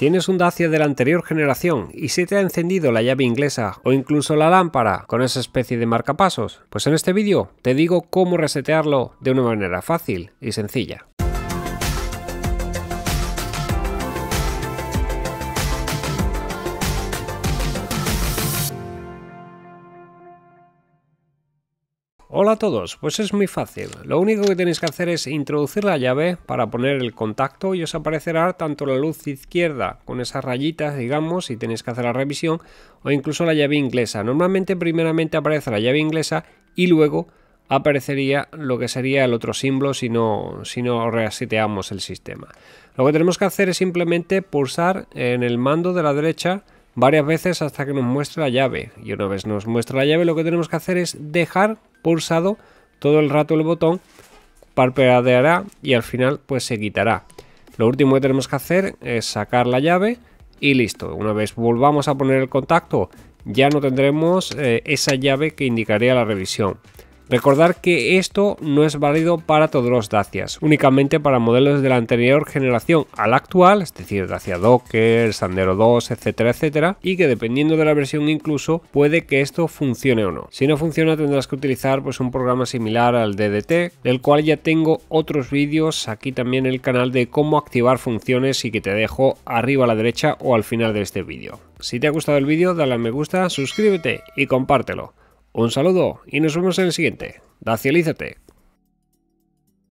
Tienes un Dacia de la anterior generación y se te ha encendido la llave inglesa o incluso la lámpara con esa especie de marcapasos. Pues en este vídeo te digo cómo resetearlo de una manera fácil y sencilla. Hola a todos, pues es muy fácil. Lo único que tenéis que hacer es introducir la llave para poner el contacto y os aparecerá tanto la luz izquierda con esas rayitas, digamos, si tenéis que hacer la revisión, o incluso la llave inglesa. Normalmente primeramente aparece la llave inglesa y luego aparecería lo que sería el otro símbolo si no, si no reseteamos el sistema. Lo que tenemos que hacer es simplemente pulsar en el mando de la derecha varias veces hasta que nos muestre la llave. Y una vez nos muestra la llave, lo que tenemos que hacer es dejar pulsado todo el rato el botón, parpadeará y al final pues se quitará. Lo último que tenemos que hacer es sacar la llave y listo. Una vez volvamos a poner el contacto, ya no tendremos eh, esa llave que indicaría la revisión. Recordar que esto no es válido para todos los Dacias, únicamente para modelos de la anterior generación a la actual, es decir, Dacia Docker, Sandero 2, etcétera, etcétera, y que dependiendo de la versión incluso puede que esto funcione o no. Si no funciona tendrás que utilizar pues un programa similar al DDT, del cual ya tengo otros vídeos aquí también en el canal de cómo activar funciones y que te dejo arriba a la derecha o al final de este vídeo. Si te ha gustado el vídeo, dale a me gusta, suscríbete y compártelo. Un saludo y nos vemos en el siguiente. Dacialízate.